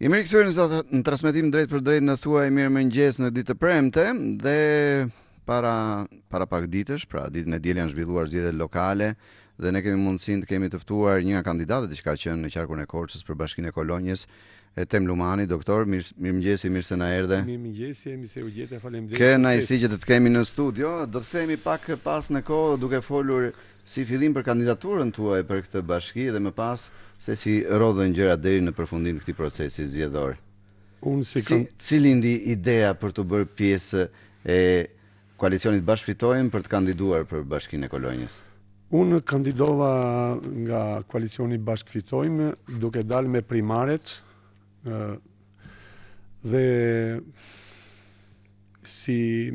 I mirë këtë në, në transmitim drejt për drejt në thua e mirë më njës në ditë të premte dhe para, para pak ditësh, pra ditë në djelë janë zhvilluar zhjetet lokale dhe ne kemi mundësin të kemi tëftuar një nga kandidatët që ka qënë në qarkun e korqës për bashkin e kolonjës e tem Lumani, doktor, mirë mjë mëngjesi, mirë se na erdhe. Mirë mëngjesi, mirë se u gjetë, falem dhe. Këna i si që të të kemi në studio, do të themi pak pas në kohë duke folur si fillim për kandidaturën tuaj për këtë bashki dhe më pas se si rodhën gjërat deri në përfundim këtij procesi zgjedhor. Unë si, si kënd cili ndi ideja për të bërë pjesë e koalicionit Bash fitojmë për të kandiduar për Bashkinë e Kolonjës. Unë kandidova nga koalicioni Bash fitojmë duke dalë me primaret ë dhe si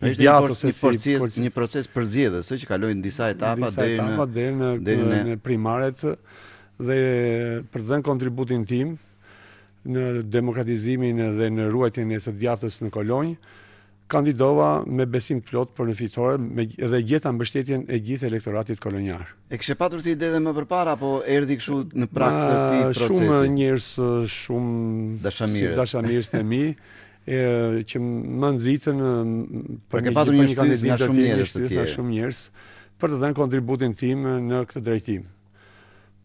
mediator ose si proces një proces përzjedhës, që kaloi në disa etapa deri në deri në, në, në, në primaret dhe për të dhënë kontributin tim në demokratizimin dhe në ruajtjen e së djathës në Kolonj, kandidova me besim plot për në fitore me dhe gjeta mbështetjen e gjithë elektoratit kolonjar. E kështë patur ti ide më përpara apo erdhi kështu në praktikë ti procesi? Shumë njerëz, shumë dashamirës, si dashamirës të mi. e që më nëzitën për një patur një kandidat shumë njerëz të tjerë, shumë njerëz për të dhënë kontributin tim në këtë drejtim.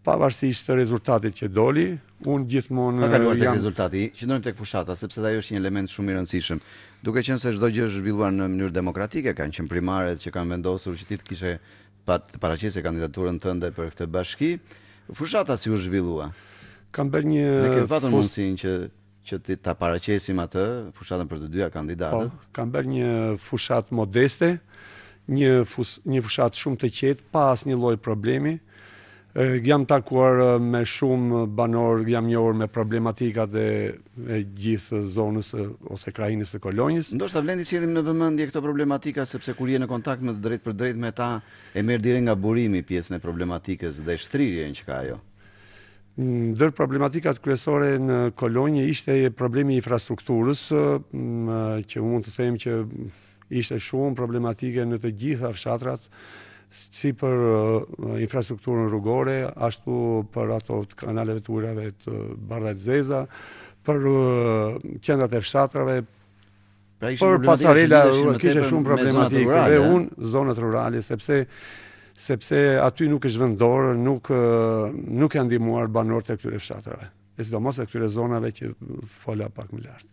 Pavarësisht të rezultatit që doli, unë gjithmonë jam. Ka kaluar tek rezultati, që ndonë të këfushata, sepse ajo është një element shumë i rëndësishëm. Duke qenë se çdo gjë është zhvilluar në mënyrë demokratike, kanë qenë primaret që kanë vendosur që ti të kishe pa paraqesë kandidaturën tënde për këtë bashki, fushata si u zhvillua? Kam bërë një fushë që që ti ta paraqesim atë fushatën për të dyja kandidatët. Po, kam bërë një fushat modeste, një fus, një fushat shumë të qetë pa asnjë lloj problemi. E, jam takuar me shumë banor, jam njohur me problematikat e, e gjithë zonës e, ose krajinës së Kolonjës. Ndoshta vlendi sjellim në vëmendje këto problematika sepse kur je në kontakt me drejt për drejt me ta e merr direkt nga burimi pjesën e problematikës dhe shtrirjen që ka ajo. Ndër problematikat kryesore në Kolonjë ishte problemi i infrastrukturës, që mund të sejmë që ishte shumë problematike në të gjitha fshatrat, si për infrastrukturën rrugore, ashtu për ato të kanaleve të ureve të bardajt zeza, për qendrat e fshatrave, pra, për pasarela kështë shumë problematike dhe unë zonët rurale, sepse sepse aty nuk është vendor, nuk nuk janë ndihmuar banorët e këtyre fshatrave. E sidomos e këtyre zonave që fola pak më lart.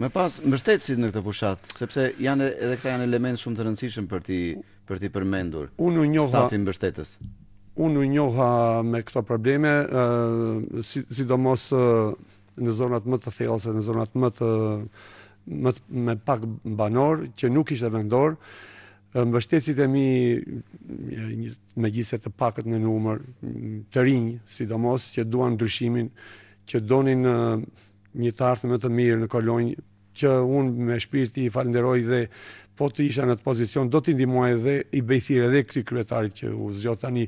Me pas mbështetësit në këtë fushat, sepse janë edhe këta janë element shumë të rëndësishëm për ti për ti përmendur. Unë u stafin mbështetës. Unë u njoha me këto probleme, ë si, sidomos në zonat më të thella se në zonat më të më me pak banor që nuk ishte vendor, mbështesit e mi me gjithse të pakët në numër të rinjë, sidomos që duan ndryshimin, që donin një të artë më të mirë në kolonjë, që unë me shpirti falenderoj dhe po të isha në të pozicion, do t'i ndimoj edhe i bejthire edhe këti kryetarit që u zjotani,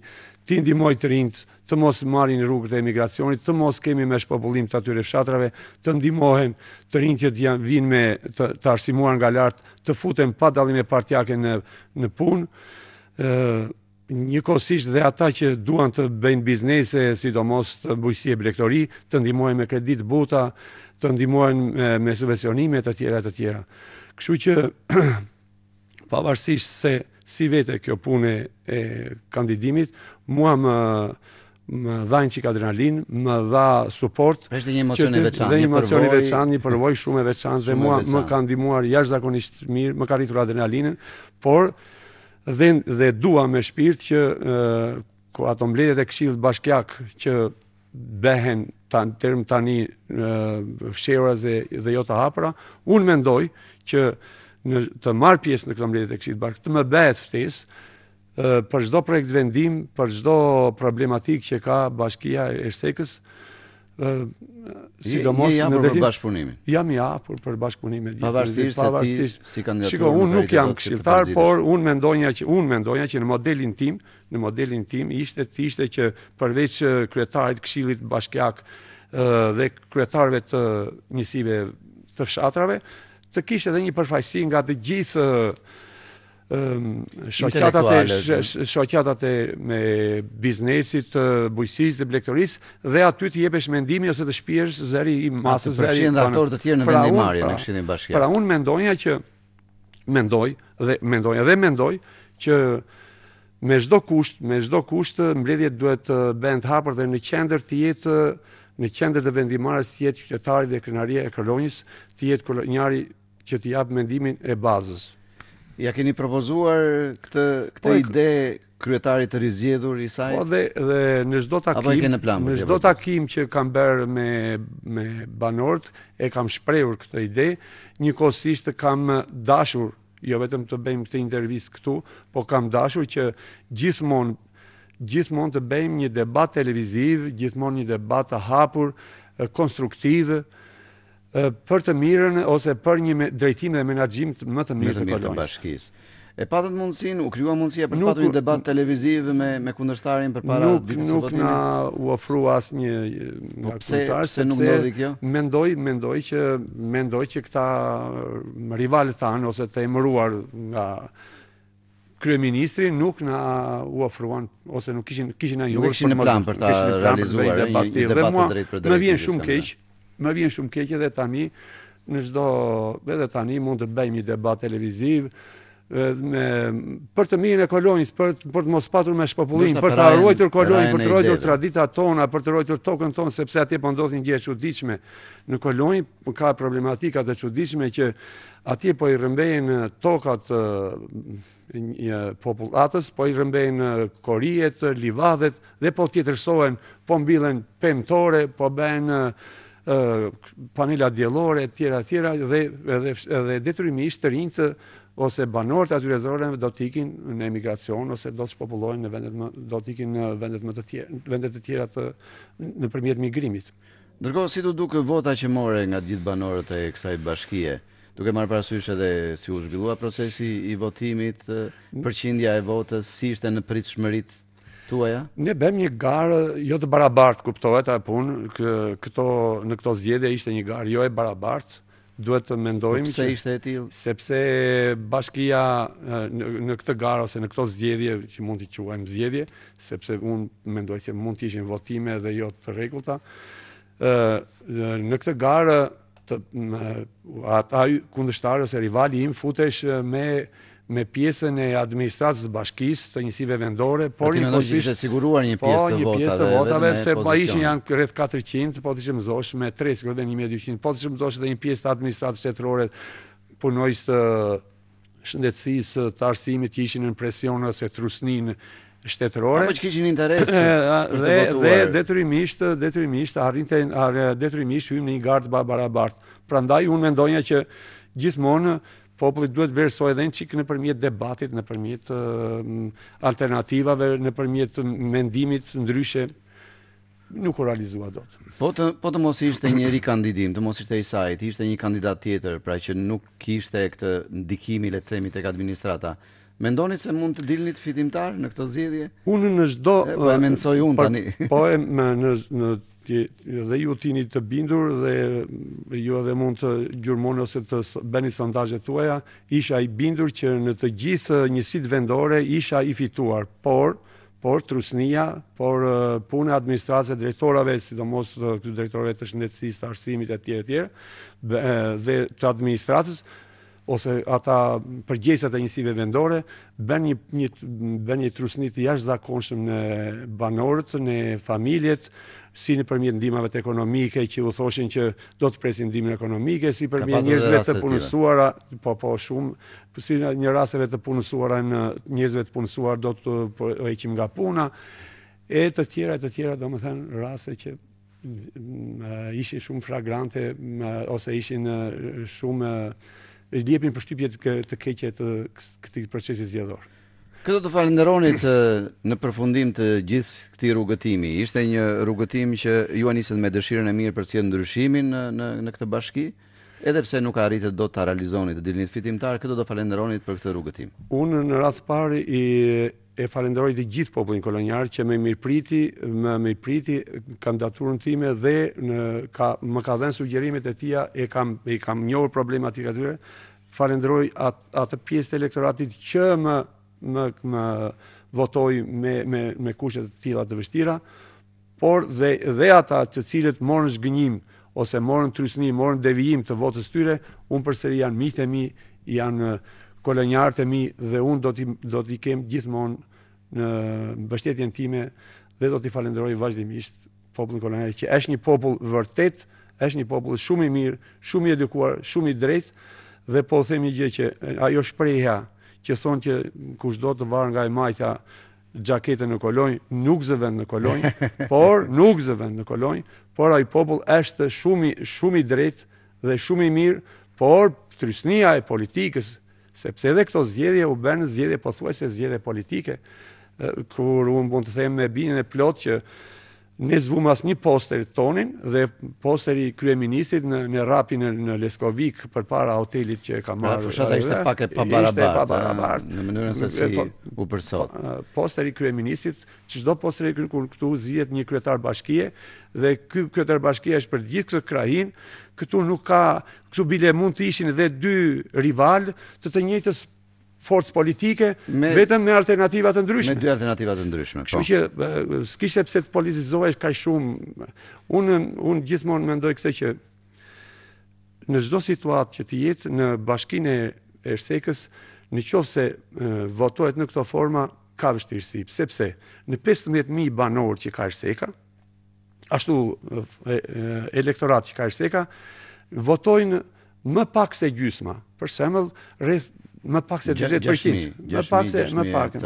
t'i ndimoj të rinjtë, të mos marin rrugët e emigracionit, të mos kemi me shpopullim të atyre fshatrave, të ndimohen të rinjtjet vinë me të, arsimuar nga lartë, të futen pa dalim e partjake në, në punë, një kosisht dhe ata që duan të bëjnë biznese, sidomos të bujësi e blektori, të ndimohen me kredit buta, të ndimohen me, subvencionimet të tjera të tjera. Kështu që pavarësisht se si vete kjo pune e kandidimit, mua më më dhajnë që i më dha support, dhe një emocioni veçan, një përvoj shumë e veçan, dhe mua më ka ndimuar jash zakonisht mirë, më ka rritur adrenalinën, por dhe dua me shpirt që ato mbledet e kshilët bashkjak që behen të tani fshera dhe jota hapra, unë mendoj që në të marr pjesë në këtë mbledhje të Këshillit të të më bëhet ftesë për çdo projekt vendim, për çdo problematikë që ka Bashkia e ë sidomos në drejtim të bashkëpunimit. Jam i hapur për bashkëpunim me ditë. Pavarësisht se ti si kandidat. Shiko, unë nuk jam këshilltar, por unë mendoja që unë mendoja që në modelin tim, në modelin tim ishte të ishte që përveç kryetarit të Këshillit Bashkiak dhe kryetarëve të njësive të fshatrave, të kishte edhe një përfaqësi nga të gjithë shoqatat e shoqatat e me biznesit bujësis, bujqësisë dhe dhe aty të jepesh mendimi ose të shpirësh zëri i masës zëri për shëndet aktorë të tjerë në pra vendimarrje pra, në Këshillin Bashkiak. Pra unë mendoja që mendoj dhe mendoja dhe mendoj që me çdo kusht me çdo kusht mbledhjet duhet të bëhen hapur dhe në qendër të jetë në qender të vendimarrjes të jetë qytetari dhe krenaria e kërlonjës të jetë kolonjari që t'i japë mendimin e bazës. Ja keni propozuar këtë, këtë po, ide kryetarit të rizjedhur i saj? Po dhe, dhe në shdo t'akim në shdo po t'akim që kam berë me, me banort e kam shprejur këtë ide një kosisht kam dashur jo vetëm të bëjmë këtë intervistë këtu, po kam dashur që gjithmonë gjithmonë të bëjmë një debat televiziv, gjithmonë një debat të hapur, konstruktivë, për të mirën ose për një drejtim dhe menaxhim më të mirë të bashkisë. E patët mundësin, u krijuam mundësia për të patur një debat televiziv me me kundërshtarin për para nuk nuk na u ofrua as një opsion po se nuk ndodhi kjo. Mendoj, mendoj që mendoj që këta rivalët tan ose të emëruar nga kryeministri nuk na u ofruan ose nuk kishin kishin ajo për të realizuar një debat të drejtë për drejtë. Më vjen shumë keq më vjen shumë keq edhe tani në çdo edhe tani mund të bëjmë një debat televiziv me për të mirën e kolonis, për për të mos patur me shpopullim, për të ruajtur kolonin, për të ruajtur traditat tona, për të ruajtur tokën tonë sepse atje po ndodhin gjë të çuditshme në koloni, ka problematika të çuditshme që atje po i rrëmbehen tokat e një popullatës, po i rrëmbehen korijet, livadhet dhe po tjetërsohen, po mbillen pemtore, po bëhen panela djelore, tjera, tjera, dhe edhe detrymisht të rinjë të ose banorët e atyre zërën do t'ikin në emigracion, ose do të shpopullojnë në do t'ikin në vendet të tjera, të tjera të në përmjet migrimit. Ndërkohë, si të duke vota që more nga gjithë banorët e kësaj bashkije, duke marë parasysh edhe si u shbilua procesi i votimit, përqindja e votës, si ishte në pritë shmërit tuaja? Ne bëm një garë jo të barabart, kuptohet a pun, kë, këto, në këto zgjedhje ishte një garë jo e barabart, duhet të mendojmë pse ishte e tillë? Sepse bashkia në, në këtë garë ose në këto zgjedhje që mund të quajmë zgjedhje, sepse un mendoj se mund të ishin votime dhe jo të rregullta. ë në këtë garë të ata kundështarë ose rivali im futesh me me pjesën e administratës bashkisë të njësive vendore, por po, një pjesë të votave, një pjesë me pozicion. Se pa ishën janë rreth 400, po të që mëzosh me 300 dhe 1200, po të që mëzosh dhe një pjesë të administratës qëtërore punojës të shëndetsisë të arsimit që ishën në presionës e trusninë, shtetërore. Apo që kishin interes dhe detyrimisht detyrimisht arrinte detyrimisht në një gardë barabart. Prandaj unë mendoja që gjithmonë populli duhet vërsoj edhe në qikë në përmjet debatit, në përmjet alternativave, në përmjet mendimit ndryshe, nuk u realizua do po të. Po të mos ishte njëri kandidim, të mos ishte i sajt, ishte një kandidat tjetër, pra që nuk ishte këtë ndikimi, letëthemi të këtë administrata, Mendoni se mund të dilni të fitimtar në këtë zgjedhje? Unë në çdo po e mencoj unë tani. Po e në në dhe ju tini të bindur dhe ju edhe mund të gjurmonë ose të bëni sondazhet tuaja, isha i bindur që në të gjithë njësitë vendore isha i fituar, por por trusnia, por puna e administratës drejtorave, sidomos të drejtorëve të shëndetësisë, të arsimit e tjere tjerë tjerë dhe të administratës ose ata përgjesat e njësive vendore, ben një, një, një trusnit jashtë zakonshëm në banorët, në familjet, si në përmjet ndimave të ekonomike që u thoshin që do të presin ndimin ekonomike, si përmjet njërzve të punësuara, po po shumë, si një raseve të punësuara në njërzve të punësuar do të po, eqim nga puna, e të tjera, të tjera, do më thënë rase që mm, mm, ishin shumë fragrante, mm, ose ishin shumë, e përshtypje të, të keqe të këtij procesi zgjedhor. Këto do falenderonit në përfundim të gjithë këtij rrugëtimi. Ishte një rrugëtim që ju anisën me dëshirën e mirë për të ndryshimin në në në këtë bashki, edhe pse nuk arritët do të realizoni të dilni fitimtar, këto do falenderonit për këtë rrugëtim. Unë në radhë të parë i e falenderoj të gjithë popullin kolonjar që më mirëpriti, më mirëpriti kandidaturën time dhe në ka më ka dhënë sugjerimet e tija, e kam e kam njohur problematikat e tyre. Falenderoj atë pjesë të elektoratit që më më më votoi me me me kushte të tilla të vështira, por dhe dhe ata të cilët morën zgjënim ose morën trysni, morën devijim të votës tyre, unë përsëri janë miqtë e mi, janë kolonjarët e mi dhe unë do t'i, do t'i kem gjithmonë në bështetjen time dhe do t'i falenderoj vazhdimisht popullën kolonjarët që është një popull vërtet, është një popull shumë i mirë, shumë i edukuar, shumë i drejtë dhe po themi gjë që ajo shpreja që thonë që kush do të varë nga e majta gjakete në kolonjë, nuk zë vend në kolonjë, por nuk zë vend në kolonjë, por ajo popull është shumë, shumë i drejtë dhe shumë i mirë, por trysnia e politikës, sepse edhe këto zgjedhje u bënë zgjedhje pothuajse zgjedhje politike kur unë mund të them me binën e plotë që ne zvumë asë një poster tonin dhe posteri kryeministit në, në rapin në Leskovik për para hotelit që ka pra, marrë. Pra, fushata ishte pak e pa barabartë, Në mënyrën se si po, u përsot. Po, posteri kryeministit, që shdo posteri kërë këtu zhjet një kryetar bashkije dhe ky kryetar bashkije është për gjithë këtë krahin, këtu nuk ka, këtu bile mund të ishin edhe dy rival të të njëtës forcë politike, vetëm me alternativat të ndryshme. Me dy alternativat të ndryshme. Kështu po. që s'kishe pse të politizohesh ka shumë. Unë un, gjithmonë mendoj këtë që në gjdo situatë që të jetë në bashkinë e ersekës, në qovë se votohet në këto forma, ka vështirësi. Sepse në 15.000 banorë që ka erseka, ashtu e, elektorat që ka erseka, votojnë më pak se gjysma. Për shemëll, rreth më pak se 20%, më pak se më pak.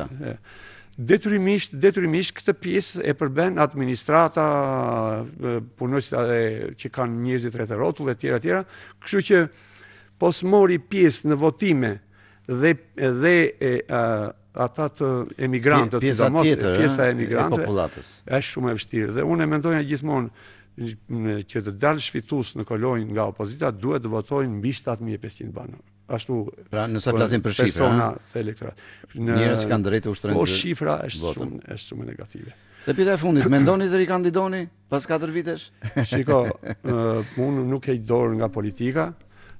Detyrimisht, detyrimisht këtë pjesë e përben administrata, punojësit edhe që kanë njerëzit rreth rrotull etj etj. Kështu që pos mori pjesë në votime dhe dhe e, a, ata të emigrantët, pjesa sidomos, pjesa e emigrantëve, është shumë e vështirë. Dhe unë e gjithmonë që të dalë shfitus në kolonjë nga opozita, duhet të votojnë mbi 7500 banorë ashtu pra nëse po, flasim për shifra persona të elektorat në njerëz që kanë drejt të ushtrojnë po shifra është botën. shumë është shumë negative dhe pyetja e fundit mendoni të rikandidoni pas 4 vitesh shiko uh, unë nuk e dorë nga politika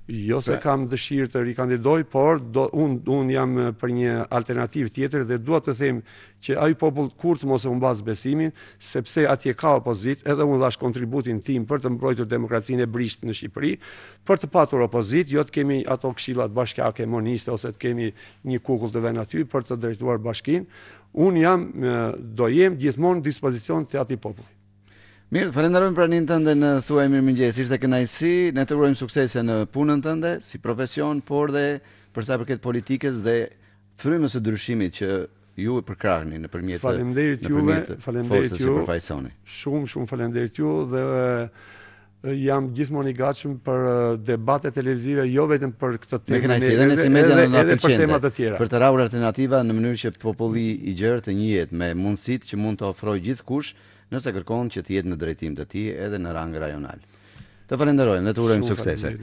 Jo se kam dëshirë të rikandidoj, por unë jam për një alternativë tjetër dhe duat të them që aju popull kur të mos e bazë besimin, sepse atje ka opozit, edhe unë dhash kontributin tim për të mbrojtur demokracinë e brisht në Shqipëri, për të patur opozit, jo të kemi ato kshilat bashkjake moniste, ose të kemi një kukull të ven aty për të drejtuar bashkin, unë jam, do jem gjithmonë dispozicion të ati populli. Mirë, falenderojmë praninë tënde në thuaj mirë mëngjes. Ishte kënaqësi. Ne të urojmë suksese në punën tënde si profesion, por dhe për sa përket politikës dhe frymës së ndryshimit që ju e përkrahni nëpërmjet Faleminderit juve, faleminderit ju. Shumë shumë faleminderit ju dhe jam gjithmonë i gatshëm për debate televizive, jo vetëm për këtë temë, me edhe, si për tema të tjera. Për të raur alternativa në mënyrë që populli i gjerë të njihet me mundësitë që mund të ofrojë gjithkush, nëse kërkon që të jetë në drejtim të tij edhe në rang rajonal. Të falenderojmë dhe të urojmë suksese.